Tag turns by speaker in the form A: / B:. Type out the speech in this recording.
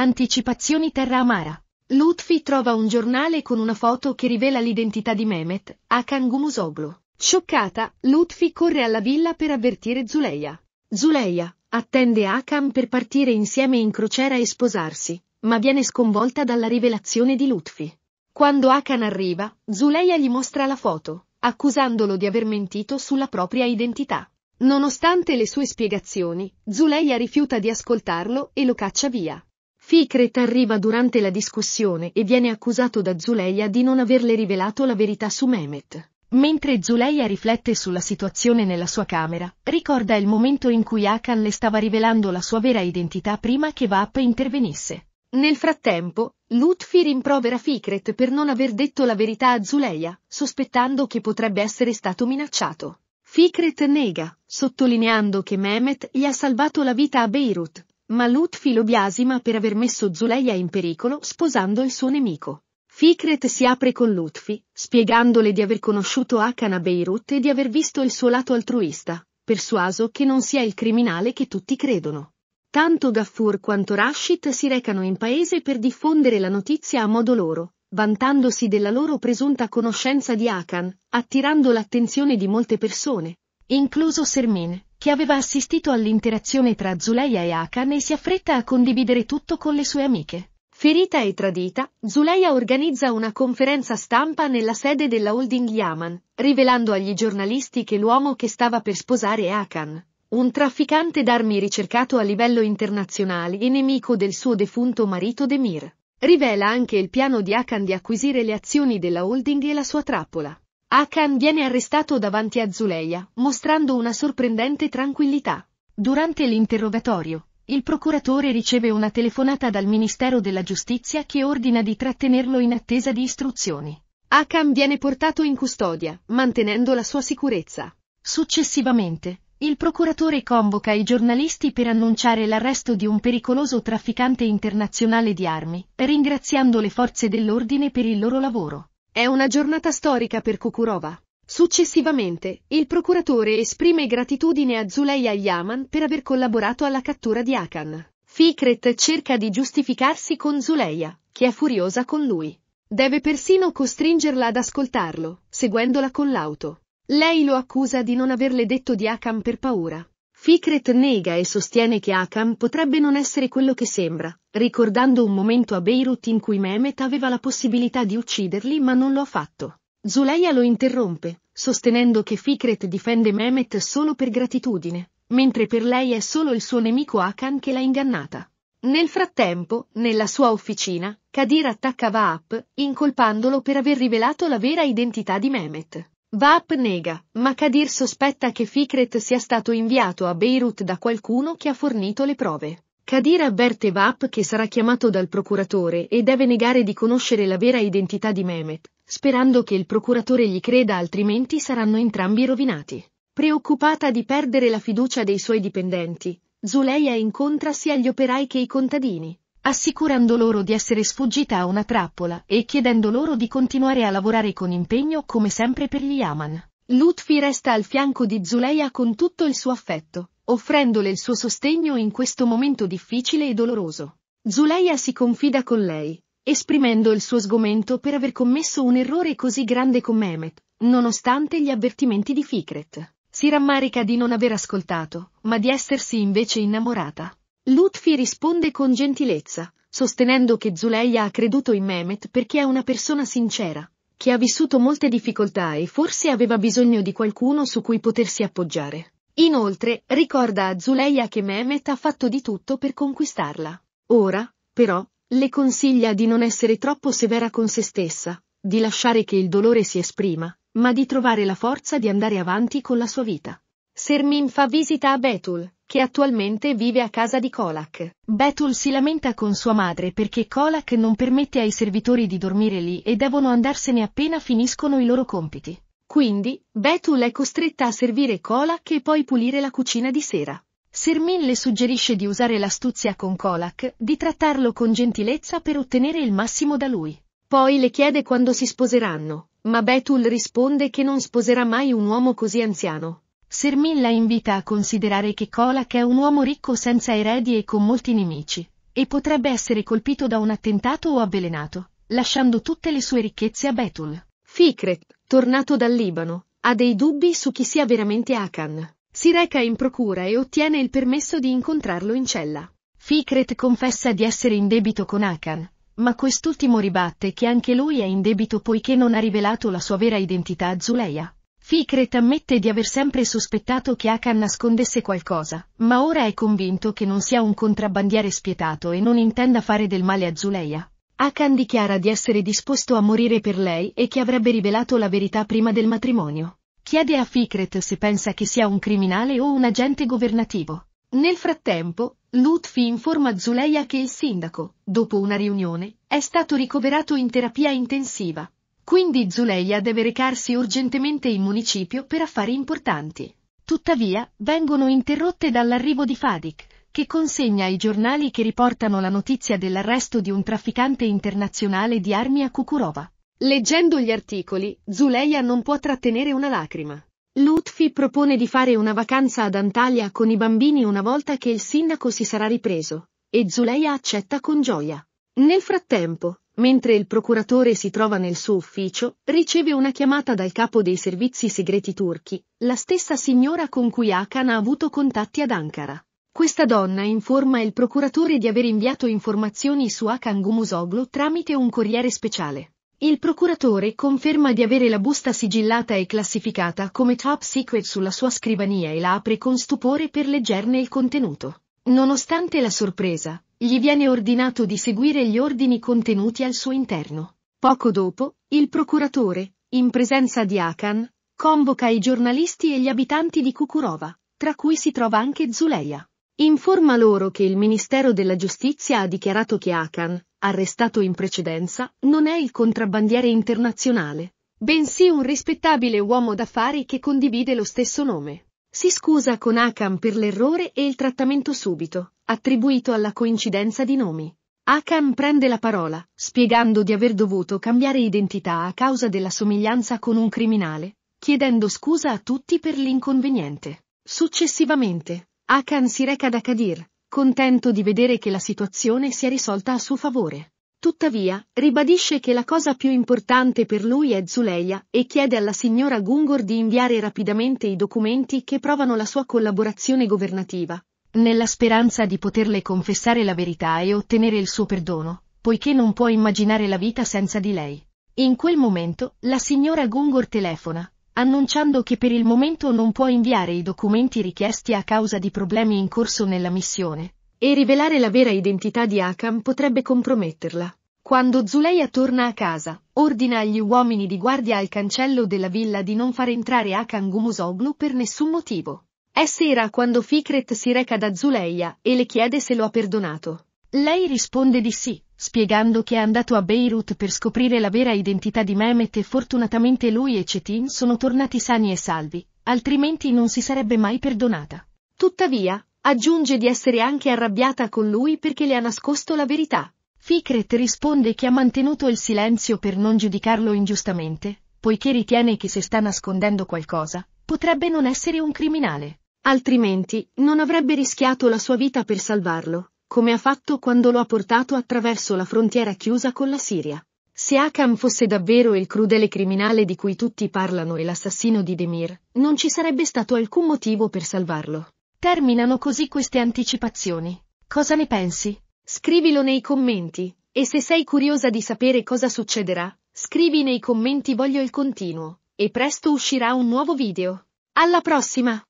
A: Anticipazioni Terra Amara. Lutfi trova un giornale con una foto che rivela l'identità di Mehmet, Akan Gumusoglu. Scioccata, Lutfi corre alla villa per avvertire Zuleia. Zuleia attende Akan per partire insieme in crociera e sposarsi, ma viene sconvolta dalla rivelazione di Lutfi. Quando Akan arriva, Zuleia gli mostra la foto, accusandolo di aver mentito sulla propria identità. Nonostante le sue spiegazioni, Zuleia rifiuta di ascoltarlo e lo caccia via. Fikret arriva durante la discussione e viene accusato da Zuleia di non averle rivelato la verità su Mehmet. Mentre Zuleia riflette sulla situazione nella sua camera, ricorda il momento in cui Akan le stava rivelando la sua vera identità prima che Vap intervenisse. Nel frattempo, Lutfi rimprovera Fikret per non aver detto la verità a Zuleia, sospettando che potrebbe essere stato minacciato. Fikret nega, sottolineando che Mehmet gli ha salvato la vita a Beirut, ma Lutfi lo biasima per aver messo Zuleia in pericolo sposando il suo nemico. Fikret si apre con Lutfi, spiegandole di aver conosciuto Akan a Beirut e di aver visto il suo lato altruista, persuaso che non sia il criminale che tutti credono. Tanto Gaffur quanto Rashid si recano in paese per diffondere la notizia a modo loro, vantandosi della loro presunta conoscenza di Akan, attirando l'attenzione di molte persone, incluso Sermin, che aveva assistito all'interazione tra Zuleia e Akan e si affretta a condividere tutto con le sue amiche. Ferita e tradita, Zuleia organizza una conferenza stampa nella sede della holding Yaman, rivelando agli giornalisti che l'uomo che stava per sposare è Akan, un trafficante d'armi ricercato a livello internazionale e nemico del suo defunto marito Demir. Rivela anche il piano di Akan di acquisire le azioni della holding e la sua trappola. Akan viene arrestato davanti a Zuleia, mostrando una sorprendente tranquillità. Durante l'interrogatorio, il procuratore riceve una telefonata dal Ministero della Giustizia che ordina di trattenerlo in attesa di istruzioni. Akan viene portato in custodia, mantenendo la sua sicurezza. Successivamente, il procuratore convoca i giornalisti per annunciare l'arresto di un pericoloso trafficante internazionale di armi, ringraziando le forze dell'ordine per il loro lavoro. È una giornata storica per Kukurova. Successivamente, il procuratore esprime gratitudine a Zuleia Yaman per aver collaborato alla cattura di Akan. Fikret cerca di giustificarsi con Zuleia, che è furiosa con lui. Deve persino costringerla ad ascoltarlo, seguendola con l'auto. Lei lo accusa di non averle detto di Akan per paura. Fikret nega e sostiene che Akam potrebbe non essere quello che sembra, ricordando un momento a Beirut in cui Mehmet aveva la possibilità di ucciderli ma non lo ha fatto. Zuleia lo interrompe, sostenendo che Fikret difende Mehmet solo per gratitudine, mentre per lei è solo il suo nemico Akan che l'ha ingannata. Nel frattempo, nella sua officina, Kadir attacca Vaap, incolpandolo per aver rivelato la vera identità di Mehmet. Vap nega, ma Kadir sospetta che Fikret sia stato inviato a Beirut da qualcuno che ha fornito le prove. Kadir avverte Vap che sarà chiamato dal procuratore e deve negare di conoscere la vera identità di Mehmet, sperando che il procuratore gli creda altrimenti saranno entrambi rovinati. Preoccupata di perdere la fiducia dei suoi dipendenti, Zuleia incontra sia gli operai che i contadini, assicurando loro di essere sfuggita a una trappola e chiedendo loro di continuare a lavorare con impegno come sempre per gli Yaman. Lutfi resta al fianco di Zuleia con tutto il suo affetto, offrendole il suo sostegno in questo momento difficile e doloroso. Zuleia si confida con lei, esprimendo il suo sgomento per aver commesso un errore così grande con Mehmet, nonostante gli avvertimenti di Fikret. Si rammarica di non aver ascoltato, ma di essersi invece innamorata. Lutfi risponde con gentilezza, sostenendo che Zuleia ha creduto in Mehmet perché è una persona sincera, che ha vissuto molte difficoltà e forse aveva bisogno di qualcuno su cui potersi appoggiare. Inoltre, ricorda a Zuleia che Mehmet ha fatto di tutto per conquistarla. Ora, però, le consiglia di non essere troppo severa con se stessa, di lasciare che il dolore si esprima, ma di trovare la forza di andare avanti con la sua vita. Sermin fa visita a Betul, che attualmente vive a casa di Kolak. Betul si lamenta con sua madre perché Kolak non permette ai servitori di dormire lì e devono andarsene appena finiscono i loro compiti. Quindi, Betul è costretta a servire Kolak e poi pulire la cucina di sera. Sermin le suggerisce di usare l'astuzia con Kolak, di trattarlo con gentilezza per ottenere il massimo da lui. Poi le chiede quando si sposeranno, ma Betul risponde che non sposerà mai un uomo così anziano, Sermin la invita a considerare che Kolak è un uomo ricco senza eredi e con molti nemici, e potrebbe essere colpito da un attentato o avvelenato, lasciando tutte le sue ricchezze a Betul. Fikret, tornato dal Libano, ha dei dubbi su chi sia veramente Akan. Si reca in procura e ottiene il permesso di incontrarlo in cella. Fikret confessa di essere in debito con Akan, ma quest'ultimo ribatte che anche lui è in debito poiché non ha rivelato la sua vera identità a Zuleya. Ficret ammette di aver sempre sospettato che Akan nascondesse qualcosa, ma ora è convinto che non sia un contrabbandiere spietato e non intenda fare del male a Zuleia. Akan dichiara di essere disposto a morire per lei e che avrebbe rivelato la verità prima del matrimonio. Chiede a Ficret se pensa che sia un criminale o un agente governativo. Nel frattempo, Lutfi informa Zuleia che il sindaco, dopo una riunione, è stato ricoverato in terapia intensiva, quindi Zuleia deve recarsi urgentemente in municipio per affari importanti. Tuttavia, vengono interrotte dall'arrivo di Fadik, che consegna i giornali che riportano la notizia dell'arresto di un trafficante internazionale di armi a Kukurova. Leggendo gli articoli, Zuleia non può trattenere una lacrima. Lutfi propone di fare una vacanza ad Antalya con i bambini una volta che il sindaco si sarà ripreso, e Zuleia accetta con gioia. Nel frattempo, Mentre il procuratore si trova nel suo ufficio, riceve una chiamata dal capo dei servizi segreti turchi, la stessa signora con cui Akan ha avuto contatti ad Ankara. Questa donna informa il procuratore di aver inviato informazioni su Akan Gumusoglu tramite un corriere speciale. Il procuratore conferma di avere la busta sigillata e classificata come top secret sulla sua scrivania e la apre con stupore per leggerne il contenuto. Nonostante la sorpresa, gli viene ordinato di seguire gli ordini contenuti al suo interno. Poco dopo, il procuratore, in presenza di Akan, convoca i giornalisti e gli abitanti di Kukurova, tra cui si trova anche Zuleia. Informa loro che il Ministero della Giustizia ha dichiarato che Akan, arrestato in precedenza, non è il contrabbandiere internazionale, bensì un rispettabile uomo d'affari che condivide lo stesso nome. Si scusa con Akan per l'errore e il trattamento subito, attribuito alla coincidenza di nomi. Akan prende la parola, spiegando di aver dovuto cambiare identità a causa della somiglianza con un criminale, chiedendo scusa a tutti per l'inconveniente. Successivamente, Akan si reca da Kadir, contento di vedere che la situazione si è risolta a suo favore. Tuttavia, ribadisce che la cosa più importante per lui è Zuleia e chiede alla signora Gungor di inviare rapidamente i documenti che provano la sua collaborazione governativa, nella speranza di poterle confessare la verità e ottenere il suo perdono, poiché non può immaginare la vita senza di lei. In quel momento, la signora Gungor telefona, annunciando che per il momento non può inviare i documenti richiesti a causa di problemi in corso nella missione, e rivelare la vera identità di Akam potrebbe comprometterla. Quando Zuleia torna a casa, ordina agli uomini di guardia al cancello della villa di non far entrare Akan Gumusoglu per nessun motivo. È sera quando Fikret si reca da Zuleia e le chiede se lo ha perdonato. Lei risponde di sì, spiegando che è andato a Beirut per scoprire la vera identità di Mehmet e fortunatamente lui e Cetin sono tornati sani e salvi, altrimenti non si sarebbe mai perdonata. Tuttavia, aggiunge di essere anche arrabbiata con lui perché le ha nascosto la verità. Fikret risponde che ha mantenuto il silenzio per non giudicarlo ingiustamente, poiché ritiene che se sta nascondendo qualcosa, potrebbe non essere un criminale. Altrimenti, non avrebbe rischiato la sua vita per salvarlo, come ha fatto quando lo ha portato attraverso la frontiera chiusa con la Siria. Se Akam fosse davvero il crudele criminale di cui tutti parlano e l'assassino di Demir, non ci sarebbe stato alcun motivo per salvarlo. Terminano così queste anticipazioni. Cosa ne pensi? Scrivilo nei commenti, e se sei curiosa di sapere cosa succederà, scrivi nei commenti voglio il continuo, e presto uscirà un nuovo video. Alla prossima!